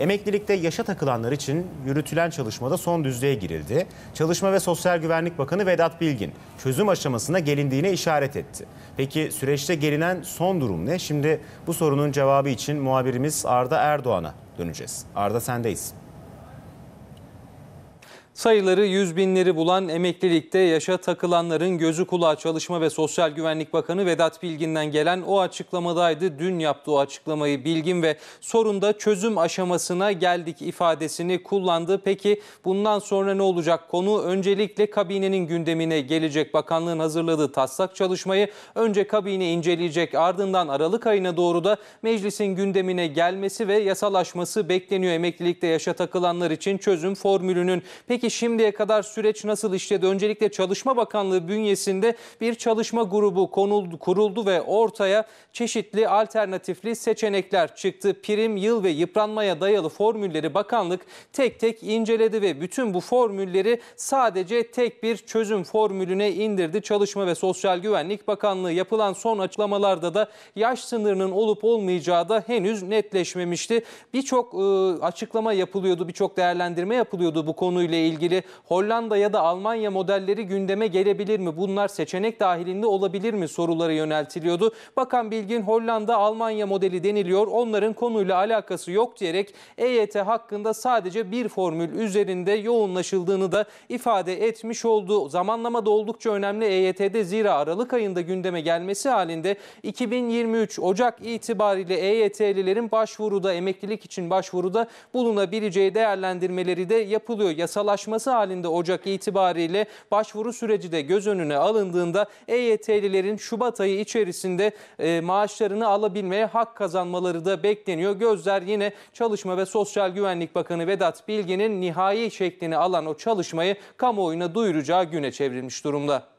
Emeklilikte yaşa takılanlar için yürütülen çalışmada son düzlüğe girildi. Çalışma ve Sosyal Güvenlik Bakanı Vedat Bilgin çözüm aşamasına gelindiğine işaret etti. Peki süreçte gelinen son durum ne? Şimdi bu sorunun cevabı için muhabirimiz Arda Erdoğan'a döneceğiz. Arda sendeyiz. Sayıları yüz binleri bulan emeklilikte yaşa takılanların gözü kulağı Çalışma ve Sosyal Güvenlik Bakanı Vedat Bilgin'den gelen o açıklamadaydı. Dün yaptığı açıklamayı Bilgin ve sorunda çözüm aşamasına geldik ifadesini kullandı. Peki bundan sonra ne olacak? Konu öncelikle kabinenin gündemine gelecek. Bakanlığın hazırladığı taslak çalışmayı önce kabine inceleyecek ardından Aralık ayına doğru da meclisin gündemine gelmesi ve yasalaşması bekleniyor. Emeklilikte yaşa takılanlar için çözüm formülünün. Peki Peki şimdiye kadar süreç nasıl işledi? Öncelikle Çalışma Bakanlığı bünyesinde bir çalışma grubu konuldu, kuruldu ve ortaya çeşitli alternatifli seçenekler çıktı. Prim, yıl ve yıpranmaya dayalı formülleri bakanlık tek tek inceledi ve bütün bu formülleri sadece tek bir çözüm formülüne indirdi. Çalışma ve Sosyal Güvenlik Bakanlığı yapılan son açıklamalarda da yaş sınırının olup olmayacağı da henüz netleşmemişti. Birçok e, açıklama yapılıyordu, birçok değerlendirme yapılıyordu bu konuyla ilgili ilgili Hollanda ya da Almanya modelleri gündeme gelebilir mi? Bunlar seçenek dahilinde olabilir mi soruları yöneltiliyordu. Bakan Bilgin Hollanda Almanya modeli deniliyor. Onların konuyla alakası yok diyerek EYT hakkında sadece bir formül üzerinde yoğunlaşıldığını da ifade etmiş oldu. Zamanlama da oldukça önemli EYT'de zira Aralık ayında gündeme gelmesi halinde 2023 Ocak itibariyle EYT'lilerin başvuruda emeklilik için başvuruda bulunabileceği değerlendirmeleri de yapılıyor. Yasalaşma aşması halinde Ocak itibariyle başvuru süreci de göz önüne alındığında EYT'lilerin Şubat ayı içerisinde e, maaşlarını alabilmeye hak kazanmaları da bekleniyor. Gözler yine Çalışma ve Sosyal Güvenlik Bakanı Vedat Bilgin'in nihai şeklini alan o çalışmayı kamuoyuna duyuracağı güne çevrilmiş durumda.